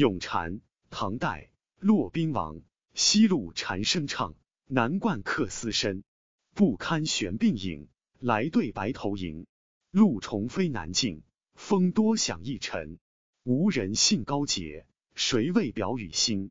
咏蝉，唐代，骆宾王。西路蝉声唱，南冠客思深。不堪玄鬓影，来对白头吟。路重飞难进，风多响易沉。无人信高洁，谁为表语心？